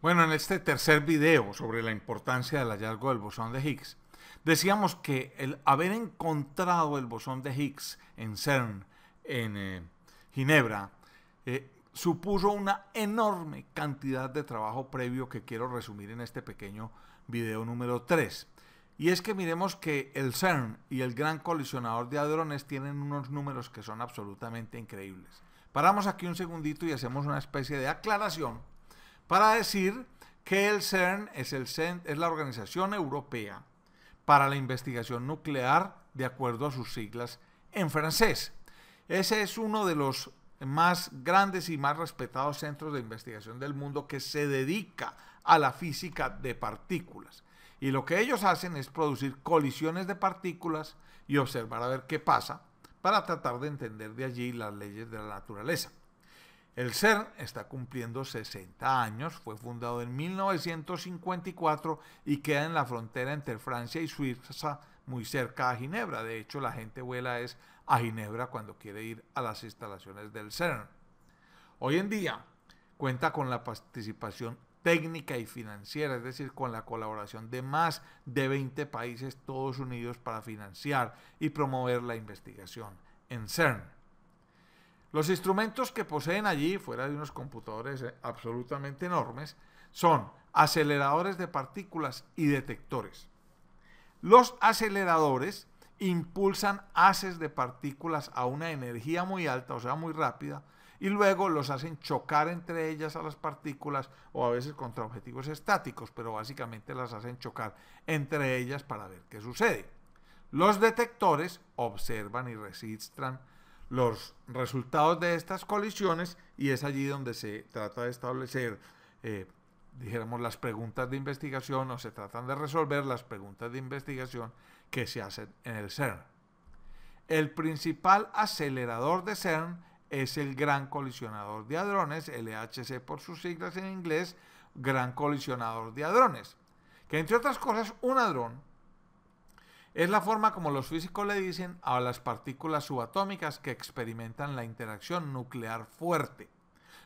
Bueno, en este tercer video sobre la importancia del hallazgo del bosón de Higgs, decíamos que el haber encontrado el bosón de Higgs en CERN, en eh, Ginebra, eh, supuso una enorme cantidad de trabajo previo que quiero resumir en este pequeño video número 3. Y es que miremos que el CERN y el Gran Colisionador de Hadrones tienen unos números que son absolutamente increíbles. Paramos aquí un segundito y hacemos una especie de aclaración para decir que el CERN es, la Organización Europea para la Investigación Nuclear, de acuerdo a sus siglas en francés. Ese es uno de los más grandes y más respetados centros de investigación del mundo que se dedica a la física de partículas. Y lo que ellos hacen es producir colisiones de partículas y observar a ver qué pasa para tratar de entender de allí las leyes de la naturaleza. El CERN está cumpliendo 60 años, fue fundado en 1954 y queda en la frontera entre Francia y Suiza, muy cerca a Ginebra. De hecho, la gente vuela es a Ginebra cuando quiere ir a las instalaciones del CERN. Hoy en día cuenta con la participación técnica y financiera, es decir, con la colaboración de más de 20 países todos unidos para financiar y promover la investigación en CERN. Los instrumentos que poseen allí, fuera de unos computadores eh, absolutamente enormes, son aceleradores de partículas y detectores. Los aceleradores impulsan haces de partículas a una energía muy alta, o sea, muy rápida, y luego los hacen chocar entre ellas a las partículas o a veces contra objetivos estáticos, pero básicamente las hacen chocar entre ellas para ver qué sucede. Los detectores observan y registran los resultados de estas colisiones y es allí donde se trata de establecer, eh, dijéramos, las preguntas de investigación o se tratan de resolver las preguntas de investigación que se hacen en el CERN. El principal acelerador de CERN es el Gran Colisionador de Hadrones, LHC por sus siglas en inglés, Gran Colisionador de Hadrones, que entre otras cosas un hadrón es la forma como los físicos le dicen a las partículas subatómicas que experimentan la interacción nuclear fuerte.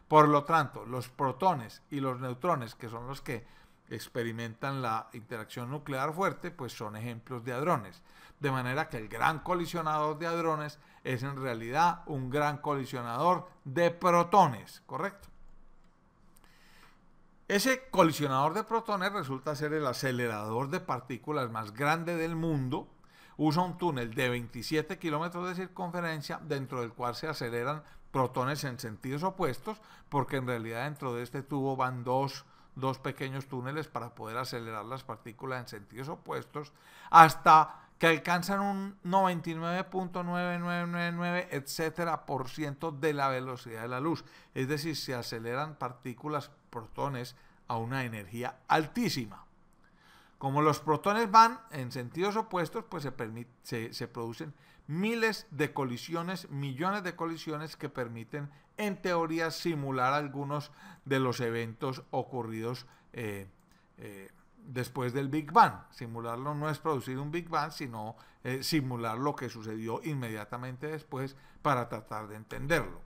Por lo tanto, los protones y los neutrones, que son los que experimentan la interacción nuclear fuerte, pues son ejemplos de hadrones. De manera que el gran colisionador de hadrones es en realidad un gran colisionador de protones, ¿correcto? Ese colisionador de protones resulta ser el acelerador de partículas más grande del mundo. Usa un túnel de 27 kilómetros de circunferencia dentro del cual se aceleran protones en sentidos opuestos, porque en realidad dentro de este tubo van dos, dos pequeños túneles para poder acelerar las partículas en sentidos opuestos, hasta que alcanzan un 99.9999, etcétera, por ciento de la velocidad de la luz. Es decir, se aceleran partículas, protones, a una energía altísima. Como los protones van en sentidos opuestos, pues se, producen miles de colisiones, millones de colisiones que permiten, en teoría, simular algunos de los eventos ocurridos eh, eh, después del Big Bang. Simularlo no es producir un Big Bang, sino eh, simular lo que sucedió inmediatamente después para tratar de entenderlo.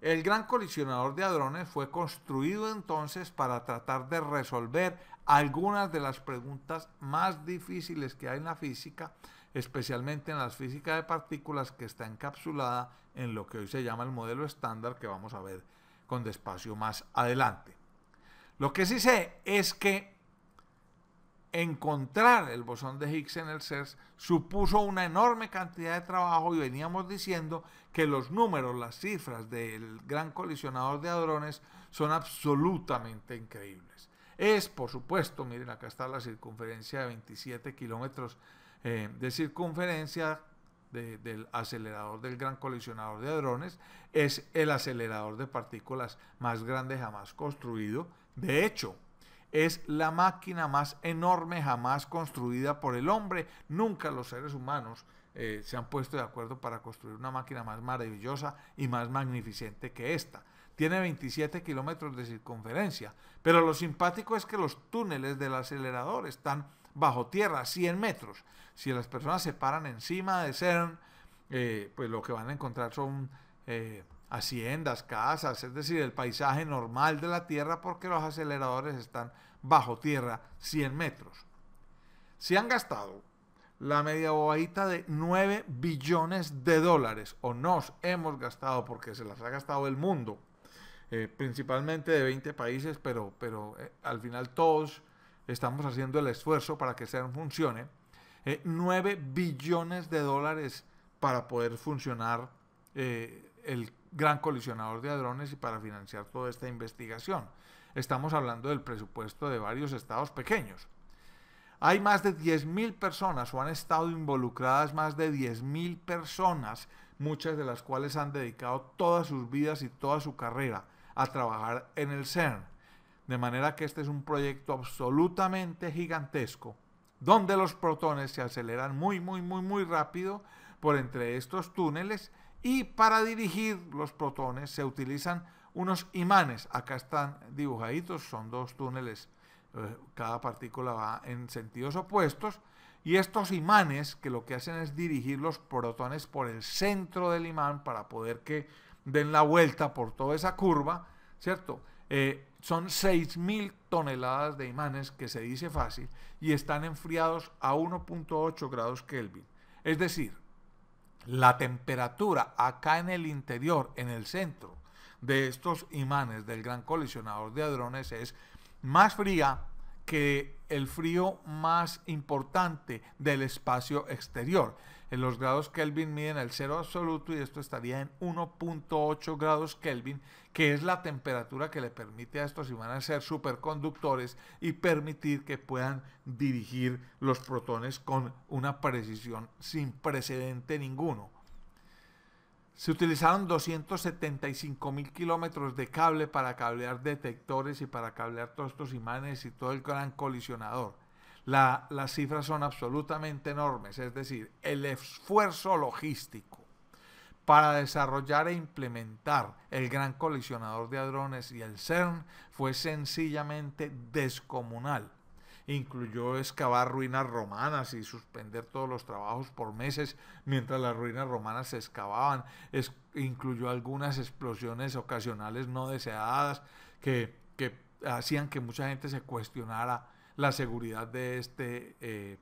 El gran colisionador de hadrones fue construido entonces para tratar de resolver algunas de las preguntas más difíciles que hay en la física, especialmente en la física de partículas que está encapsulada en lo que hoy se llama el modelo estándar que vamos a ver con despacio más adelante. Lo que sí sé es que encontrar el bosón de Higgs en el CERS supuso una enorme cantidad de trabajo y veníamos diciendo que los números, las cifras del gran colisionador de hadrones son absolutamente increíbles. Es, por supuesto, miren, acá está la circunferencia de 27 kilómetros eh, de circunferencia del acelerador del gran colisionador de hadrones. Es el acelerador de partículas más grande jamás construido. De hecho, es la máquina más enorme jamás construida por el hombre. Nunca los seres humanos eh, se han puesto de acuerdo para construir una máquina más maravillosa y más magnificente que esta. Tiene 27 kilómetros de circunferencia, pero lo simpático es que los túneles del acelerador están bajo tierra, 100 metros. Si las personas se paran encima de CERN, eh, pues lo que van a encontrar son... Eh, haciendas, casas, es decir, el paisaje normal de la Tierra porque los aceleradores están bajo tierra 100 metros. Se han gastado la media bobadita de 9 billones de dólares, o nos hemos gastado porque se las ha gastado el mundo, eh, principalmente de 20 países, pero, pero eh, al final todos estamos haciendo el esfuerzo para que sean funcione. 9 eh, billones de dólares para poder funcionar el gran colisionador de hadrones y para financiar toda esta investigación. Estamos hablando del presupuesto de varios estados pequeños. Hay más de 10.000 personas o han estado involucradas más de 10.000 personas, muchas de las cuales han dedicado todas sus vidas y toda su carrera a trabajar en el CERN. De manera que este es un proyecto absolutamente gigantesco, donde los protones se aceleran muy, muy, muy, muy rápido por entre estos túneles y para dirigir los protones se utilizan unos imanes. Acá están dibujaditos, son dos túneles. Eh, cada partícula va en sentidos opuestos. Y estos imanes que lo que hacen es dirigir los protones por el centro del imán para poder que den la vuelta por toda esa curva, ¿cierto? Eh, son 6.000 toneladas de imanes, que se dice fácil, y están enfriados a 1.8 grados Kelvin. Es decir, la temperatura acá en el interior, en el centro de estos imanes del gran colisionador de hadrones es más fría que el frío más importante del espacio exterior. En los grados Kelvin miden el cero absoluto y esto estaría en 1.8 grados Kelvin, que es la temperatura que le permite a estos imanes ser superconductores y permitir que puedan dirigir los protones con una precisión sin precedente ninguno. Se utilizaron 275 mil kilómetros de cable para cablear detectores y para cablear todos estos imanes y todo el gran colisionador las cifras son absolutamente enormes, es decir, el esfuerzo logístico para desarrollar e implementar el gran coleccionador de hadrones y el CERN fue sencillamente descomunal. Incluyó excavar ruinas romanas y suspender todos los trabajos por meses mientras las ruinas romanas se excavaban. incluyó algunas explosiones ocasionales no deseadas que, que hacían que mucha gente se cuestionara la seguridad de este eh,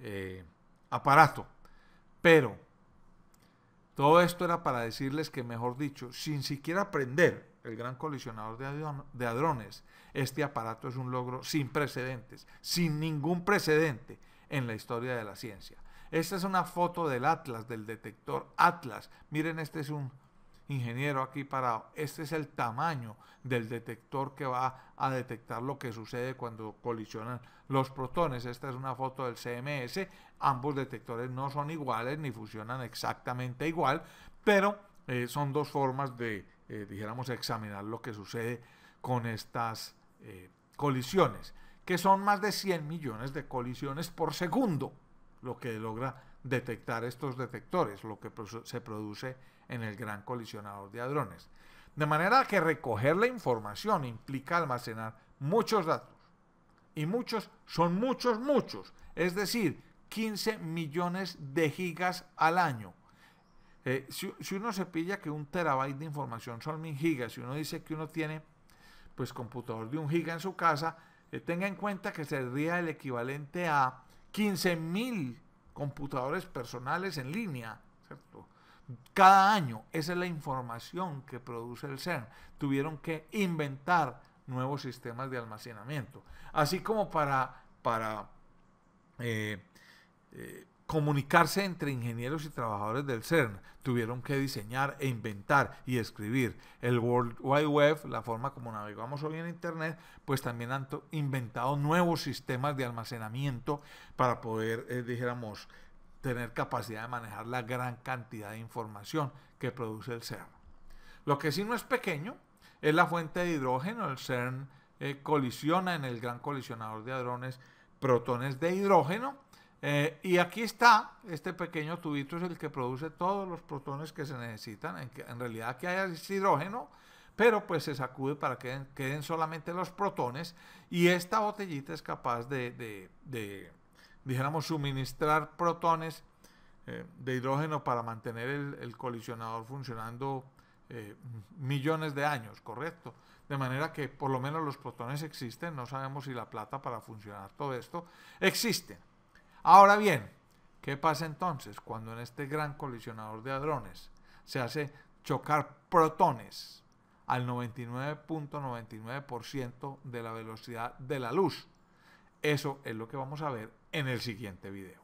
eh, aparato. Pero todo esto era para decirles que, mejor dicho, sin siquiera prender el gran colisionador de, hadrones, este aparato es un logro sin precedentes, sin ningún precedente en la historia de la ciencia. Esta es una foto del Atlas, del detector Atlas. Miren, este es un, ingeniero aquí parado, este es el tamaño del detector que va a detectar lo que sucede cuando colisionan los protones. Esta es una foto del CMS, ambos detectores no son iguales ni funcionan exactamente igual, pero eh, son dos formas de, eh, dijéramos, examinar lo que sucede con estas eh, colisiones, que son más de 100 millones de colisiones por segundo, lo que logra detectar estos detectores, lo que se produce en el gran colisionador de hadrones. De manera que recoger la información implica almacenar muchos datos. Y muchos son muchos, muchos. Es decir, 15 millones de gigas al año. Eh, si, uno se pilla que un terabyte de información son mil gigas, si uno dice que uno tiene pues computador de un giga en su casa, eh, tenga en cuenta que sería el equivalente a 15.000 mil computadores personales en línea, ¿cierto? Cada año, esa es la información que produce el CERN. Tuvieron que inventar nuevos sistemas de almacenamiento. Así como para, para eh, eh, comunicarse entre ingenieros y trabajadores del CERN. Tuvieron que diseñar e inventar y escribir. El World Wide Web, la forma como navegamos hoy en Internet, pues también han inventado nuevos sistemas de almacenamiento para poder, eh, dijéramos, tener capacidad de manejar la gran cantidad de información que produce el CERN. Lo que sí no es pequeño es la fuente de hidrógeno. El CERN eh, colisiona en el gran colisionador de hadrones protones de hidrógeno eh, y aquí está, este pequeño tubito es el que produce todos los protones que se necesitan. En, realidad aquí hay hidrógeno, pero pues se sacude para que queden, solamente los protones. Y esta botellita es capaz de, de, dijéramos, suministrar protones eh, de hidrógeno para mantener el, colisionador funcionando eh, millones de años, ¿correcto? De manera que por lo menos los protones existen, no sabemos si la plata para funcionar todo esto existe. Ahora bien, ¿qué pasa entonces cuando en este gran colisionador de hadrones se hace chocar protones al 99.99% de la velocidad de la luz? Eso es lo que vamos a ver en el siguiente video.